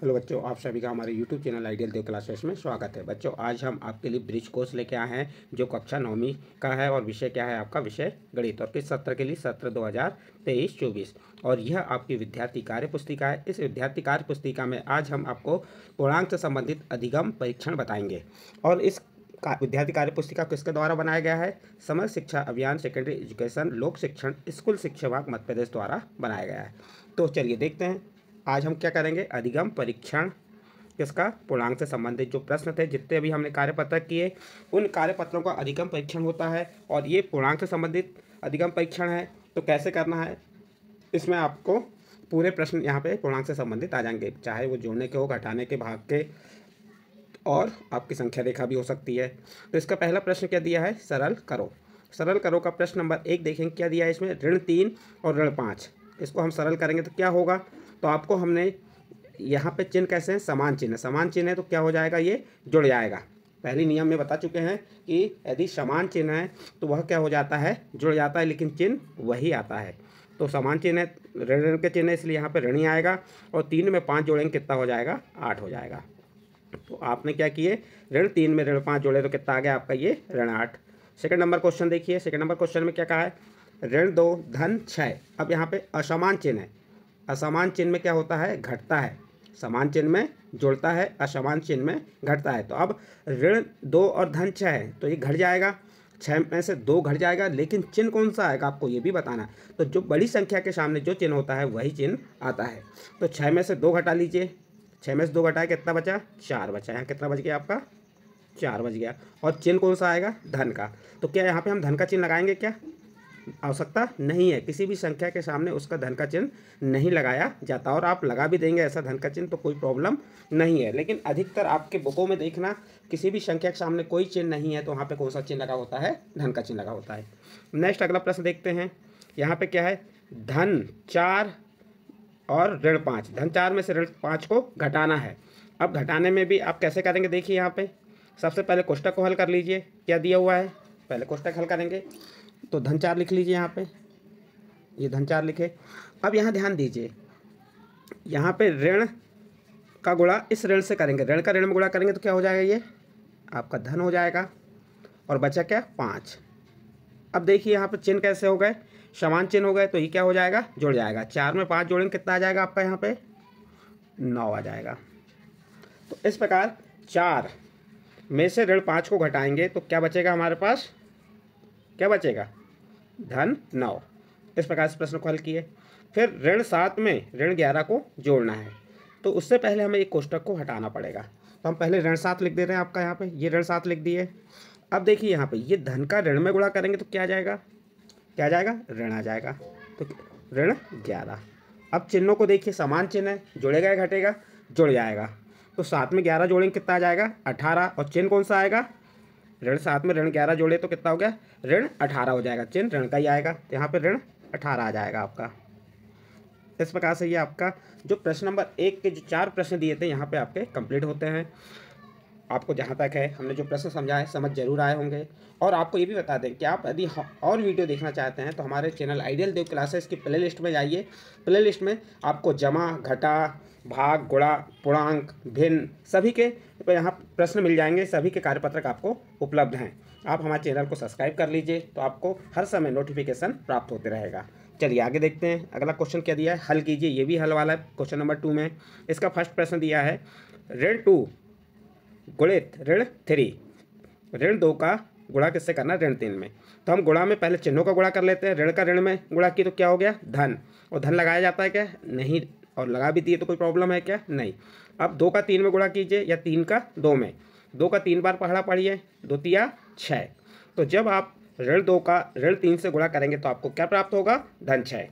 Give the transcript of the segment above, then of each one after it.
hello बच्चों आप सभी का हमारे YouTube channel ideal Dev classes में स्वागत है बच्चों आज हम आपके लिए ब्रिज कोर्स लेके आए हैं जो कक्षा नौवीं का है और विषय क्या है आपका विषय गणित और किस सत्र के लिए सत्र 2023-24 और यह आपकी विद्यार्थी कार्य पुस्तिका है इस विद्यार्थी कार्य पुस्तिका में आज हम आपको पूर्णांक से संबंधित अधिगम परीक्षण बताएंगे और इस का, विद्यार्थी कार्य पुस्तिका किसके द्वारा बनाया गया है समर शिक्षा अभियान सेकेंडरी एजुकेशन लोक शिक्षण स्कूल शिक्षा विभाग मध्य प्रदेश द्वारा बनाया गया है तो चलिए देखते हैं आज हम क्या करेंगे अधिगम परीक्षण इसका पूर्णांक से संबंधित जो प्रश्न थे जितने भी हमने कार्यपत्र किए उन कार्यपत्रों का अधिगम परीक्षण होता है और ये पूर्णांक से संबंधित अधिगम परीक्षण है तो कैसे करना है इसमें आपको पूरे प्रश्न यहाँ पे पूर्णांक से संबंधित आ जाएंगे चाहे वो जोड़ने के हो घटाने के भाग के और आपकी संख्या रेखा भी हो सकती है तो इसका पहला प्रश्न क्या दिया है सरल करो सरल करो का प्रश्न नंबर एक देखेंगे क्या दिया है इसमें ऋण तीन और ऋण पाँच इसको हम सरल करेंगे तो क्या होगा तो आपको हमने यहाँ पे चिन्ह कैसे हैं समान चिन्ह समान चिन्ह है तो क्या हो जाएगा ये जुड़ जाएगा पहले नियम में बता चुके हैं कि यदि समान चिन्ह है तो वह क्या हो जाता है जुड़ जाता है लेकिन चिन्ह वही आता है तो समान चिन्ह है ऋण ऋण के चिन्ह इसलिए यहाँ पर ऋण ही आएगा और तीन में पाँच जोड़ेंगे कितना हो जाएगा आठ हो जाएगा तो आपने क्या किए ऋण तीन में ऋण पाँच जोड़े तो कितना आ गया आपका ये ऋण आठ सेकेंड नंबर क्वेश्चन देखिए सेकेंड नंबर क्वेश्चन में क्या कहा है ऋण दो धन छः अब यहाँ पे असमान चिन्ह है असमान चिन्ह में क्या होता है घटता है समान चिन्ह में जुड़ता है असमान चिन्ह में घटता है तो अब ऋण दो और धन छः है तो ये घट जाएगा छः में से दो घट जाएगा लेकिन चिन्ह कौन सा आएगा आपको ये भी बताना तो जो बड़ी संख्या के सामने जो चिन्ह होता है वही चिन्ह आता है तो छः में से दो घटा लीजिए छः में से दो घटाया कितना बचा चार बचा यहाँ कितना बच गया आपका चार बज गया और चिन्ह कौन सा आएगा धन का तो क्या यहाँ पे हम धन का चिन्ह लगाएंगे क्या आवश्यकता नहीं है किसी भी संख्या के सामने उसका धन का चिन्ह नहीं लगाया जाता और आप लगा भी देंगे ऐसा धन का चिन्ह तो कोई प्रॉब्लम नहीं है लेकिन अधिकतर आपके बुकों में देखना किसी भी संख्या के सामने कोई चिन्ह नहीं है तो वहाँ पर कौन सा चिन्ह लगा होता है धन का चिन्ह लगा होता है नेक्स्ट अगला प्रश्न देखते हैं यहाँ पर क्या है धन चार और ऋण पाँच धन चार में से ऋण पाँच को घटाना है अब घटाने में भी आप कैसे करेंगे देखिए यहाँ पे सबसे पहले कोष्टक को हल कर लीजिए क्या दिया हुआ है पहले कोष्टक हल करेंगे तो धन चार लिख लीजिए यहाँ पे ये धन चार लिखे अब यहाँ ध्यान दीजिए यहाँ पे ऋण का गुणा इस ऋण से करेंगे ऋण का ऋण में गुणा करेंगे तो क्या हो जाएगा ये आपका धन हो जाएगा और बचा क्या पाँच अब देखिए यहाँ पर चिन्ह कैसे हो गए समान चिन्ह हो गए तो ये क्या हो जाएगा जुड़ जाएगा चार में पाँच जोड़ेंगे कितना आ जाएगा आपका यहाँ पर नौ आ जाएगा तो इस प्रकार चार में से ऋण पाँच को घटाएंगे तो क्या बचेगा हमारे पास क्या बचेगा धन नौ इस प्रकार से प्रश्न को हल किए फिर ऋण सात में ऋण ग्यारह को जोड़ना है तो उससे पहले हमें एक कोष्टक को हटाना पड़ेगा तो हम पहले ऋण सात लिख दे रहे हैं आपका यहाँ पे ये ऋण सात लिख दिए अब देखिए यहाँ पे ये धन का ऋण में गुणा करेंगे तो क्या जाएगा क्या जाएगा ऋण आ जाएगा तो ऋण ग्यारह अब चिन्हों को देखिए समान चिन्ह है जुड़ेगा या घटेगा जुड़ जाएगा तो सात में ग्यारह जोड़ेंगे कितना आ जाएगा अठारह और चिन्ह कौन सा आएगा ऋण सात में ऋण ग्यारह जोड़े तो कितना हो गया ऋण अठारह हो जाएगा चिन्ह ऋण का ही आएगा तो यहाँ पर ऋण अठारह आ जाएगा आपका इस प्रकार से ये आपका जो प्रश्न नंबर एक के जो चार प्रश्न दिए थे यहाँ पे आपके कंप्लीट होते हैं आपको जहाँ तक है हमने जो प्रश्न समझाए समझ जरूर आए होंगे और आपको ये भी बता दें कि आप यदि और वीडियो देखना चाहते हैं तो हमारे चैनल आइडियल देव क्लासेस की प्ले में जाइए प्ले में आपको जमा घटा भाग गुड़ा पूर्णांक भिन्न सभी के यहाँ प्रश्न मिल जाएंगे सभी के कार्यपत्रक आपको उपलब्ध हैं आप हमारे चैनल को सब्सक्राइब कर लीजिए तो आपको हर समय नोटिफिकेशन प्राप्त होते रहेगा चलिए आगे देखते हैं अगला क्वेश्चन क्या दिया है हल कीजिए ये भी हल वाला है क्वेश्चन नंबर टू में इसका फर्स्ट प्रश्न दिया है ऋण टू गुणित ऋण थ्री ऋण दो का गुणा किससे करना ऋण तीन में तो हम गुणा में पहले चिन्हों का गुणा कर लेते हैं ऋण का ऋण में गुणा की तो क्या हो गया धन और धन लगाया जाता है क्या नहीं और लगा भी दिए तो कोई प्रॉब्लम है क्या नहीं अब दो का तीन में गुणा कीजिए या तीन का दो में दो का तीन बार पहाड़ा पढ़िए द्वितीय छः तो जब आप ऋण दो का ऋण तीन से गुणा करेंगे तो आपको क्या प्राप्त होगा धन छः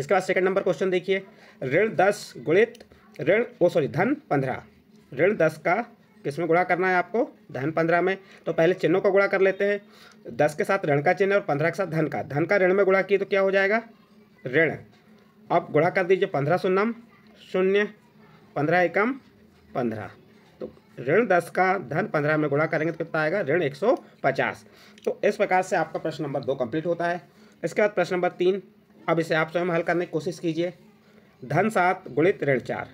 इसके बाद सेकंड नंबर क्वेश्चन देखिए ऋण दस गुणित ऋण ओ सॉरी धन पंद्रह ऋण दस का किस में गुणा करना है आपको धन पंद्रह में तो पहले चिन्हों का गुणा कर लेते हैं दस के साथ ऋण का चिन्ह और पंद्रह के साथ धन का धन का ऋण में गुणा किए तो क्या हो जाएगा ऋण अब गुणा कर दीजिए पंद्रह शून्यम शून्य पंद्रह एकम पंद्रह तो ऋण दस का धन पंद्रह में गुणा करेंगे तो कितना आएगा ऋण एक सौ पचास तो इस प्रकार से आपका प्रश्न नंबर दो कंप्लीट होता है इसके बाद प्रश्न नंबर तीन अब इसे आप स्वयं हल करने की कोशिश कीजिए धन सात गुणित ऋण चार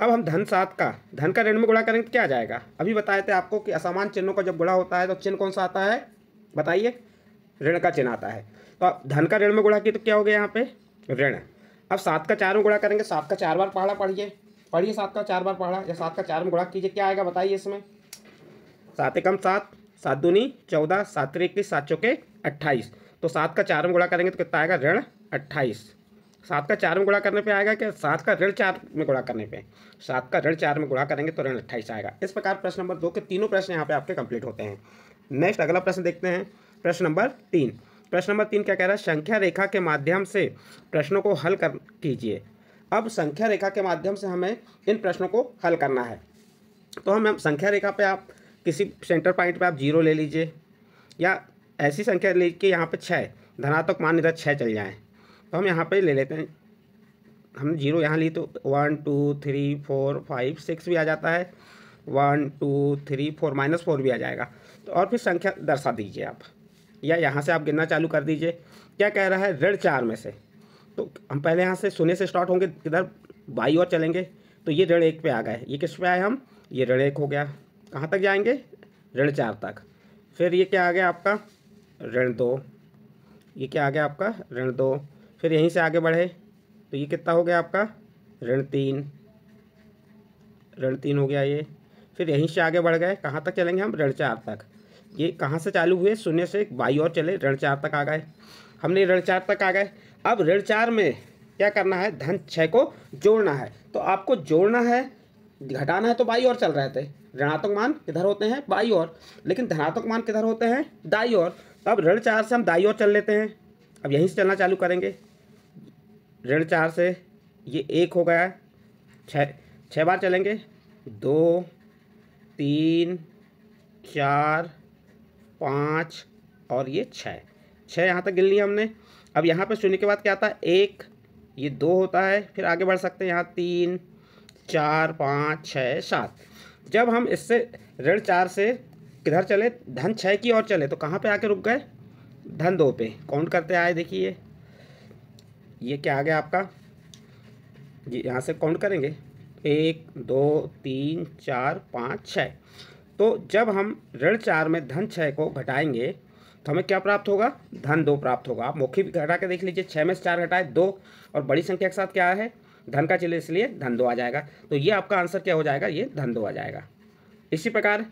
अब हम धन सात का धन का ऋण में गुणा करेंगे तो क्या जाएगा अभी बताए थे आपको कि असामान चिन्हों का जब गुणा होता है तो चिन्ह कौन सा आता है बताइए ऋण का चिन्ह आता है तो अब धन का ऋण में गुणा किया तो क्या हो गया यहाँ पे ऋण अब सात का चार में गुणा करेंगे सात का चार बार पहाड़ा पढ़िए पढ़िए सात का चार बार पढ़ा या सात का चार में गुणा कीजिए क्या आएगा बताइए इसमें सात एकम सात सात दूनी चौदह सात इक्कीस सात चौके अट्ठाईस तो सात का चार में गुणा करेंगे तो कितना आएगा ऋण अट्ठाईस सात का चार में गुणा करने पे आएगा क्या सात का ऋण चार में गुणा करने पे सात का ऋण चार में गुणा करेंगे तो ऋण अट्ठाईस आएगा इस प्रकार प्रश्न नंबर दो के तीनों प्रश्न यहाँ पे आपके कंप्लीट होते हैं नेक्स्ट अगला प्रश्न देखते हैं प्रश्न नंबर तीन प्रश्न नंबर तीन क्या कह रहा है संख्या रेखा के माध्यम से प्रश्नों को हल कर कीजिए अब संख्या रेखा के माध्यम से हमें इन प्रश्नों को हल करना है तो हम संख्या रेखा पे आप किसी सेंटर पॉइंट पे आप जीरो ले लीजिए या ऐसी संख्या ले कि यहाँ पे छः धनात्मक मान इधर छः चल जाएँ तो हम यहाँ पे ले लेते हैं हम जीरो यहाँ ली तो one two three four five six भी आ जाता है one two three four minus four भी आ जाएगा तो और फिर संख्या दर्शा दीजिए आप या यहाँ से आप गिनना चालू कर दीजिए क्या कह रहा है ऋण चार में से तो हम पहले यहाँ से शून्य से स्टार्ट होंगे इधर बाई और चलेंगे तो ये ऋण एक पे आ गए ये किस पे आए हम ये ऋण एक हो गया कहाँ तक जाएंगे ऋण चार तक फिर ये क्या आ गया आपका ऋण दो ये क्या आ गया आपका ऋण दो फिर यहीं से आगे बढ़े तो ये कितना हो गया आपका ऋण तीन ऋण तीन हो गया ये फिर यहीं से आगे बढ़ गए कहाँ तक चलेंगे हम ऋण चार तक ये कहाँ से चालू हुए शून्य से बाई और चले ऋण चार तक आ गए हमने ऋण चार तक आ गए अब ऋण चार में क्या करना है धन छः को जोड़ना है तो आपको जोड़ना है घटाना है तो बाई और चल रहे थे ऋणात्मक मान किधर होते हैं बाई और लेकिन धनात्मक मान किधर होते हैं दाई और तो अब ऋण चार से हम दाई और चल लेते हैं अब यहीं से चलना चालू करेंगे ऋण चार से ये एक हो गया छः छः बार चलेंगे दो तीन चार पाँच और ये छः छः यहाँ तक गिन लिया हमने अब यहाँ पर शून्य के बाद क्या आता है एक ये दो होता है फिर आगे बढ़ सकते हैं यहाँ तीन चार पाँच छः सात जब हम इससे ऋण चार से किधर चले धन छः की ओर चले तो कहाँ पे आके रुक गए धन दो पे काउंट करते आए देखिए ये क्या आ गया आपका जी यहाँ से काउंट करेंगे एक दो तीन चार पाँच छः तो जब हम ऋण चार में धन छः को घटाएंगे तो हमें क्या प्राप्त होगा धन दो प्राप्त होगा आप मौखी घटा के देख लीजिए छः में से चार घटाए दो और बड़ी संख्या के साथ क्या है धन का चिन्ह इसलिए धन दो आ जाएगा तो ये आपका आंसर क्या हो जाएगा ये धन दो आ जाएगा इसी प्रकार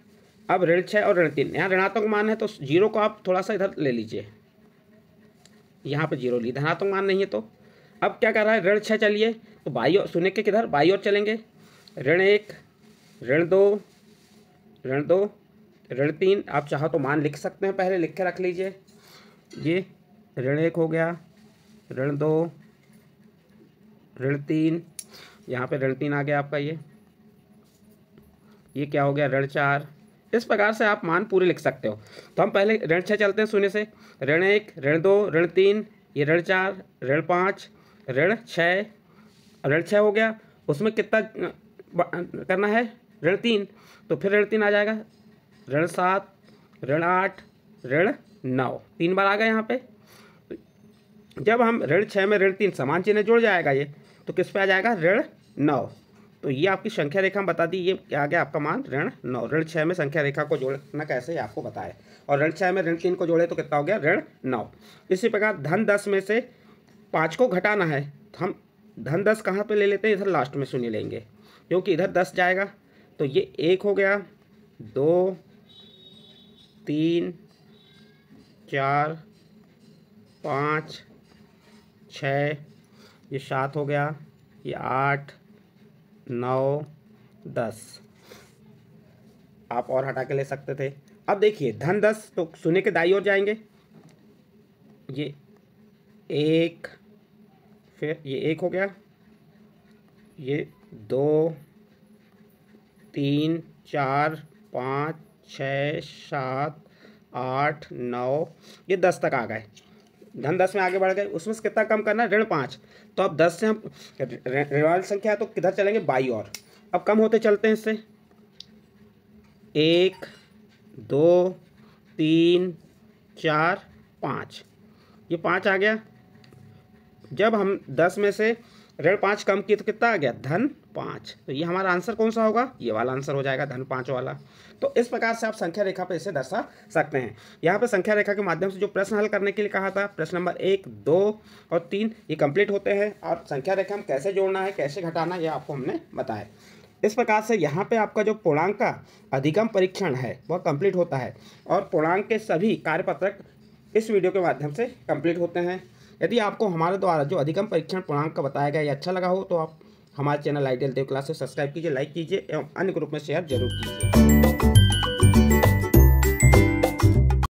अब ऋण छः और ऋण तीन यहाँ ऋणात्मक मान है तो जीरो को आप थोड़ा सा इधर ले लीजिए यहाँ पर जीरो ली धनात्मक मान नहीं है तो अब क्या कर रहा है ऋण छः चलिए तो बाई और सुने के किधर बाई और चलेंगे ऋण एक ऋण दो ऋण दो ऋण तीन आप चाहो तो मान लिख सकते हैं पहले लिख के रख लीजिए ये ऋण एक हो गया ऋण दो ऋण तीन यहाँ पे ऋण तीन आ गया आपका ये ये क्या हो गया ऋण चार इस प्रकार से आप मान पूरे लिख सकते हो तो हम पहले ऋण छः चलते हैं शून्य से ऋण एक ऋण दो ऋण तीन ये ऋण चार ऋण पाँच ऋण छः ऋण छः हो गया उसमें कितना करना है ऋण तीन तो फिर ऋण तीन आ जाएगा ऋण सात ऋण आठ ऋण नौ तीन बार आ गए यहाँ पे जब हम ऋण छः में ऋण तीन समान चिन्ह जुड़ जाएगा ये तो किस पे आ जाएगा ऋण नौ तो ये आपकी संख्या रेखा बता दी ये क्या आ गया आपका मान ऋण नौ ऋण छः में संख्या रेखा को जोड़ना कैसे आपको बताए और ऋण छः में ऋण तीन को जोड़े तो कितना हो गया ऋण नौ इसी प्रकार धन दस में से पाँच को घटाना है तो हम धन दस कहाँ पे ले लेते हैं इधर लास्ट में सुनी लेंगे क्योंकि इधर दस जाएगा तो ये एक हो गया दो तीन चार पाँच छ ये सात हो गया ये आठ नौ दस आप और हटा के ले सकते थे अब देखिए धन दस तो सुने के दाई ओर जाएंगे ये एक फिर ये एक हो गया ये दो तीन चार पाँच छः सात आठ नौ ये दस तक आ गए धन दस में आगे बढ़ गए उसमें से कितना कम करना ऋण पाँच तो अब दस से हम ऋण संख्या है तो किधर चलेंगे बाई और अब कम होते चलते हैं इससे एक दो तीन चार पाँच ये पाँच आ गया जब हम दस में से ऋण पाँच कम किए तो कितना आ गया धन पाँच तो ये हमारा आंसर कौन सा होगा ये वाला आंसर हो जाएगा धन पाँच वाला तो इस प्रकार से आप संख्या रेखा पर इसे दर्शा सकते हैं यहाँ पे संख्या रेखा के माध्यम से जो प्रश्न हल करने के लिए कहा था प्रश्न नंबर एक दो और तीन ये कंप्लीट होते हैं और संख्या रेखा हम कैसे जोड़ना है कैसे घटाना ये आपको हमने बताया इस प्रकार से यहाँ पे आपका जो पूर्णांक का अधिगम परीक्षण है वह कंप्लीट होता है और पूर्णांक के सभी कार्यपत्रक इस वीडियो के माध्यम से कंप्लीट होते हैं यदि आपको हमारे द्वारा जो अधिकम परीक्षण पूर्णांक का बताया गया ये अच्छा लगा हो तो आप हमारे चैनल आइडियल देव क्लास को सब्सक्राइब कीजिए लाइक कीजिए एवं अन्य ग्रुप में शेयर जरूर कीजिए